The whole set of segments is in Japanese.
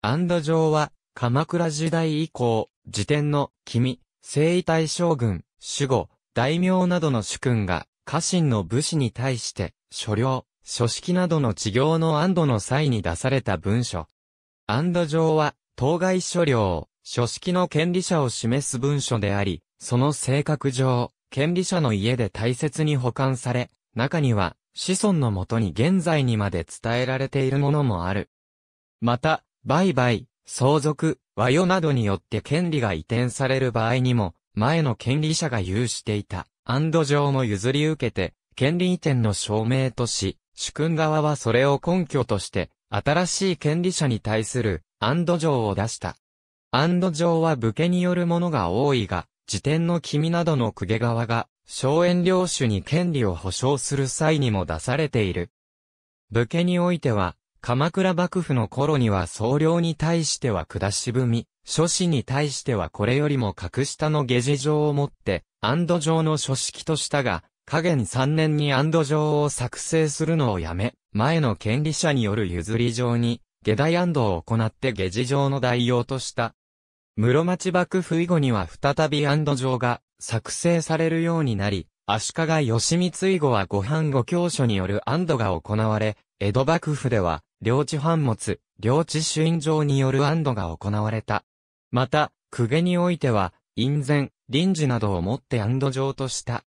安堵城は、鎌倉時代以降、時点の君、征夷大将軍、守護、大名などの主君が、家臣の武士に対して、所領、書式などの治業の安堵の際に出された文書。安堵城は、当該所領、書式の権利者を示す文書であり、その性格上、権利者の家で大切に保管され、中には、子孫のもとに現在にまで伝えられているものもある。また、売買、相続、和与などによって権利が移転される場合にも、前の権利者が有していた、安堵状も譲り受けて、権利移転の証明とし、主君側はそれを根拠として、新しい権利者に対する、安堵状を出した。安堵状は武家によるものが多いが、辞典の君などの公家側が、荘園領主に権利を保障する際にも出されている。武家においては、鎌倉幕府の頃には総領に対しては下し踏み、諸子に対してはこれよりも格下の下事状をもって、安堵状の書式としたが、下限3年に安堵状を作成するのをやめ、前の権利者による譲り状に、下大安堵を行って下事状の代用とした。室町幕府以後には再び安堵状が作成されるようになり、足利義満以後はご飯御教書による安堵が行われ、江戸幕府では、領地反物、領地主印状による安堵が行われた。また、公家においては、院前、臨時などをもって安堵状とした。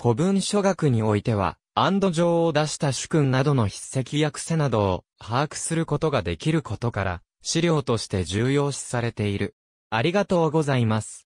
古文書学においては、安堵状を出した主君などの筆跡や癖などを把握することができることから、資料として重要視されている。ありがとうございます。